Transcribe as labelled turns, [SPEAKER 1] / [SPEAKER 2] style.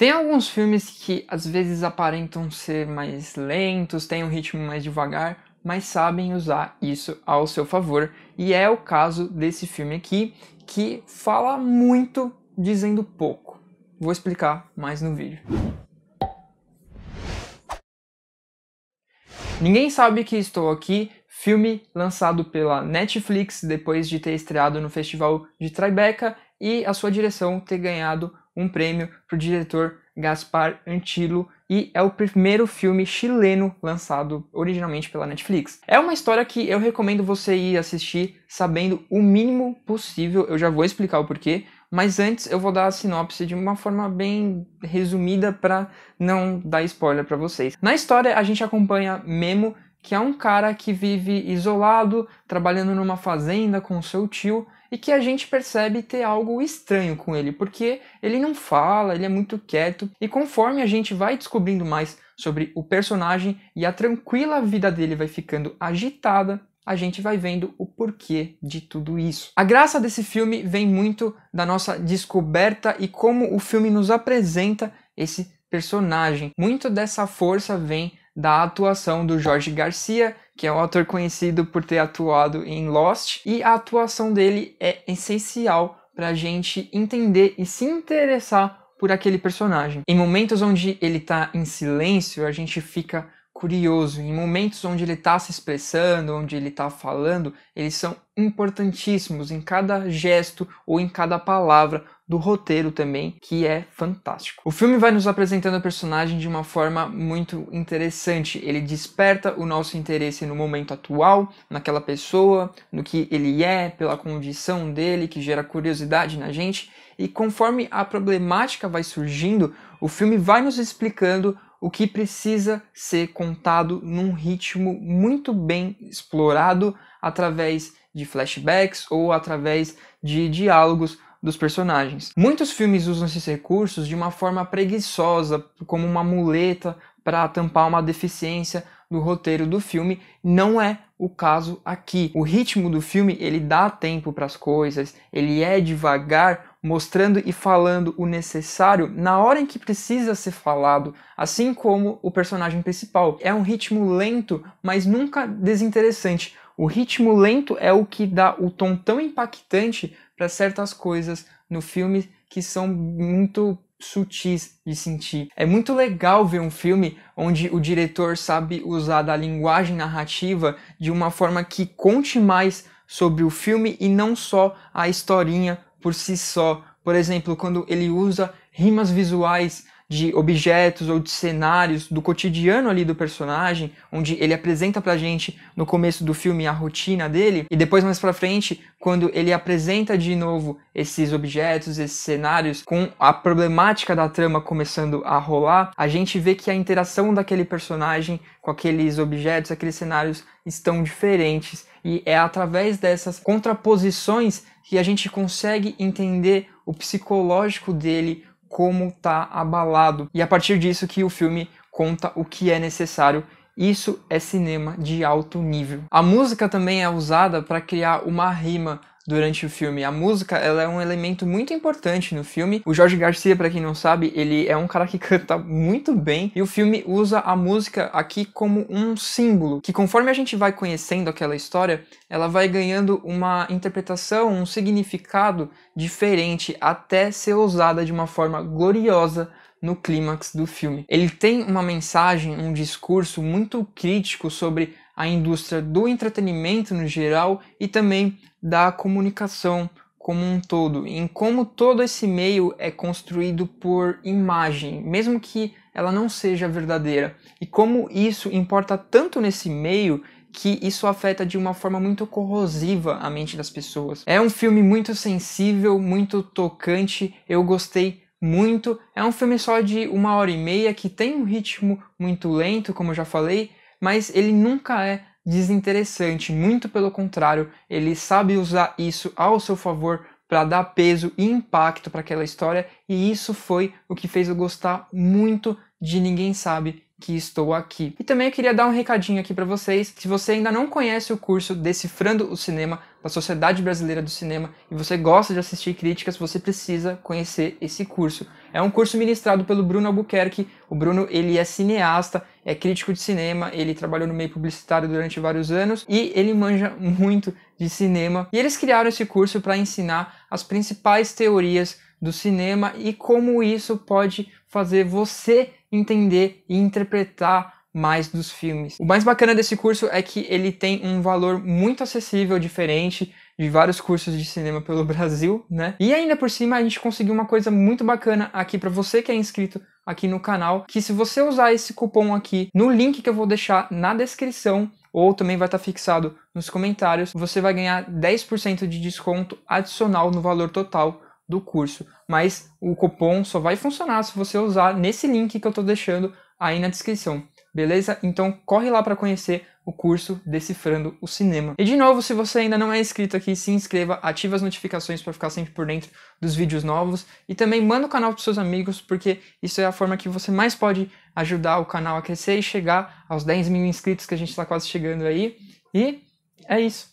[SPEAKER 1] Tem alguns filmes que às vezes aparentam ser mais lentos, têm um ritmo mais devagar, mas sabem usar isso ao seu favor. E é o caso desse filme aqui, que fala muito dizendo pouco. Vou explicar mais no vídeo. Ninguém sabe que estou aqui, filme lançado pela Netflix depois de ter estreado no Festival de Tribeca e a sua direção ter ganhado um prêmio para o diretor Gaspar Antilo e é o primeiro filme chileno lançado originalmente pela Netflix. É uma história que eu recomendo você ir assistir sabendo o mínimo possível, eu já vou explicar o porquê, mas antes eu vou dar a sinopse de uma forma bem resumida para não dar spoiler para vocês. Na história a gente acompanha Memo, que é um cara que vive isolado, trabalhando numa fazenda com seu tio e que a gente percebe ter algo estranho com ele, porque ele não fala, ele é muito quieto, e conforme a gente vai descobrindo mais sobre o personagem e a tranquila vida dele vai ficando agitada, a gente vai vendo o porquê de tudo isso. A graça desse filme vem muito da nossa descoberta e como o filme nos apresenta esse personagem. Muito dessa força vem da atuação do Jorge Garcia, que é um ator conhecido por ter atuado em Lost, e a atuação dele é essencial para a gente entender e se interessar por aquele personagem. Em momentos onde ele está em silêncio, a gente fica curioso. Em momentos onde ele está se expressando, onde ele está falando, eles são importantíssimos em cada gesto ou em cada palavra do roteiro também, que é fantástico. O filme vai nos apresentando a personagem de uma forma muito interessante. Ele desperta o nosso interesse no momento atual, naquela pessoa, no que ele é, pela condição dele, que gera curiosidade na gente. E conforme a problemática vai surgindo, o filme vai nos explicando o que precisa ser contado num ritmo muito bem explorado através de flashbacks ou através de diálogos dos personagens. Muitos filmes usam esses recursos de uma forma preguiçosa, como uma muleta para tampar uma deficiência do roteiro do filme, não é o caso aqui. O ritmo do filme, ele dá tempo para as coisas, ele é devagar, mostrando e falando o necessário na hora em que precisa ser falado, assim como o personagem principal. É um ritmo lento, mas nunca desinteressante. O ritmo lento é o que dá o tom tão impactante para certas coisas no filme que são muito sutis de sentir. É muito legal ver um filme onde o diretor sabe usar da linguagem narrativa de uma forma que conte mais sobre o filme e não só a historinha por si só. Por exemplo, quando ele usa rimas visuais de objetos ou de cenários do cotidiano ali do personagem, onde ele apresenta pra gente no começo do filme a rotina dele, e depois mais pra frente, quando ele apresenta de novo esses objetos, esses cenários, com a problemática da trama começando a rolar, a gente vê que a interação daquele personagem com aqueles objetos, aqueles cenários estão diferentes. E é através dessas contraposições que a gente consegue entender o psicológico dele, como está abalado. E a partir disso que o filme conta o que é necessário. Isso é cinema de alto nível. A música também é usada para criar uma rima durante o filme. A música, ela é um elemento muito importante no filme. O Jorge Garcia, para quem não sabe, ele é um cara que canta muito bem e o filme usa a música aqui como um símbolo, que conforme a gente vai conhecendo aquela história, ela vai ganhando uma interpretação, um significado diferente até ser usada de uma forma gloriosa no clímax do filme. Ele tem uma mensagem, um discurso muito crítico sobre a indústria do entretenimento no geral e também da comunicação como um todo, em como todo esse meio é construído por imagem, mesmo que ela não seja verdadeira, e como isso importa tanto nesse meio que isso afeta de uma forma muito corrosiva a mente das pessoas. É um filme muito sensível, muito tocante, eu gostei muito. É um filme só de uma hora e meia que tem um ritmo muito lento, como eu já falei, mas ele nunca é desinteressante, muito pelo contrário, ele sabe usar isso ao seu favor para dar peso e impacto para aquela história, e isso foi o que fez eu gostar muito de Ninguém Sabe que estou aqui. E também eu queria dar um recadinho aqui para vocês. Se você ainda não conhece o curso Decifrando o Cinema da Sociedade Brasileira do Cinema e você gosta de assistir críticas, você precisa conhecer esse curso. É um curso ministrado pelo Bruno Albuquerque. O Bruno, ele é cineasta, é crítico de cinema, ele trabalhou no meio publicitário durante vários anos e ele manja muito de cinema. E eles criaram esse curso para ensinar as principais teorias do cinema e como isso pode fazer você entender e interpretar mais dos filmes. O mais bacana desse curso é que ele tem um valor muito acessível, diferente de vários cursos de cinema pelo Brasil, né? E ainda por cima a gente conseguiu uma coisa muito bacana aqui para você que é inscrito aqui no canal, que se você usar esse cupom aqui no link que eu vou deixar na descrição, ou também vai estar tá fixado nos comentários, você vai ganhar 10% de desconto adicional no valor total do curso. Mas o cupom só vai funcionar se você usar nesse link que eu estou deixando aí na descrição. Beleza? Então corre lá para conhecer o curso Decifrando o Cinema. E de novo, se você ainda não é inscrito aqui, se inscreva, ative as notificações para ficar sempre por dentro dos vídeos novos e também manda o canal para seus amigos, porque isso é a forma que você mais pode ajudar o canal a crescer e chegar aos 10 mil inscritos que a gente está quase chegando aí. E é isso.